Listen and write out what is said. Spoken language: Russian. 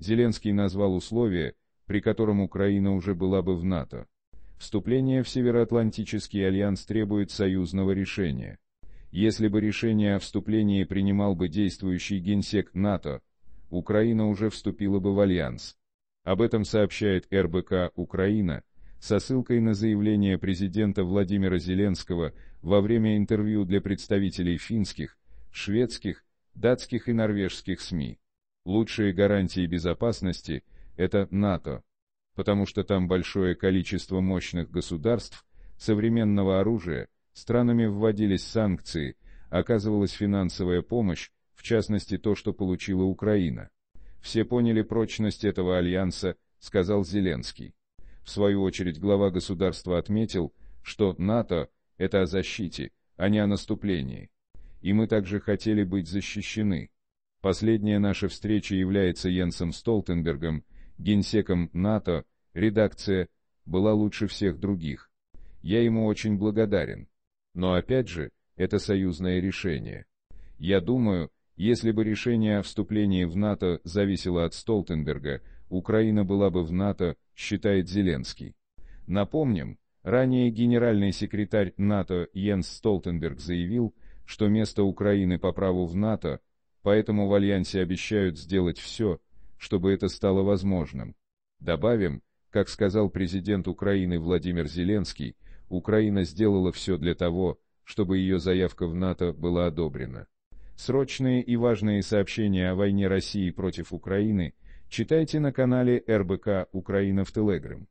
Зеленский назвал условия, при котором Украина уже была бы в НАТО. Вступление в Североатлантический альянс требует союзного решения. Если бы решение о вступлении принимал бы действующий генсек НАТО, Украина уже вступила бы в альянс. Об этом сообщает РБК «Украина» со ссылкой на заявление президента Владимира Зеленского во время интервью для представителей финских, шведских, датских и норвежских СМИ. Лучшие гарантии безопасности – это НАТО, потому что там большое количество мощных государств, современного оружия, странами вводились санкции, оказывалась финансовая помощь, в частности то, что получила Украина. Все поняли прочность этого альянса, сказал Зеленский. В свою очередь глава государства отметил, что НАТО – это о защите, а не о наступлении. И мы также хотели быть защищены. Последняя наша встреча является Йенсом Столтенбергом, генсеком НАТО, редакция была лучше всех других. Я ему очень благодарен. Но опять же, это союзное решение. Я думаю, если бы решение о вступлении в НАТО зависело от Столтенберга, Украина была бы в НАТО, считает Зеленский. Напомним, ранее генеральный секретарь НАТО Йенс Столтенберг заявил, что место Украины по праву в НАТО – Поэтому в Альянсе обещают сделать все, чтобы это стало возможным. Добавим, как сказал президент Украины Владимир Зеленский, Украина сделала все для того, чтобы ее заявка в НАТО была одобрена. Срочные и важные сообщения о войне России против Украины читайте на канале РБК «Украина в Телеграм».